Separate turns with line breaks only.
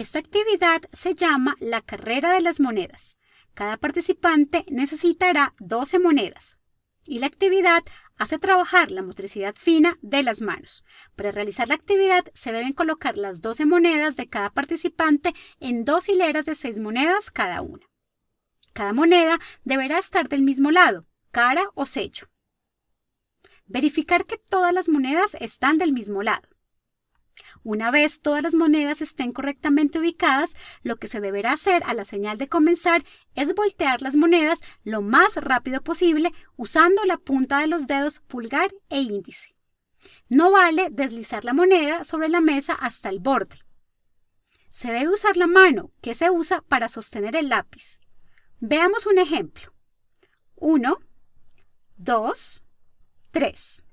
Esta actividad se llama la carrera de las monedas. Cada participante necesitará 12 monedas y la actividad hace trabajar la motricidad fina de las manos. Para realizar la actividad se deben colocar las 12 monedas de cada participante en dos hileras de 6 monedas cada una. Cada moneda deberá estar del mismo lado, cara o sello. Verificar que todas las monedas están del mismo lado. Una vez todas las monedas estén correctamente ubicadas, lo que se deberá hacer a la señal de comenzar es voltear las monedas lo más rápido posible usando la punta de los dedos pulgar e índice. No vale deslizar la moneda sobre la mesa hasta el borde. Se debe usar la mano, que se usa para sostener el lápiz. Veamos un ejemplo. 1, 2,
3.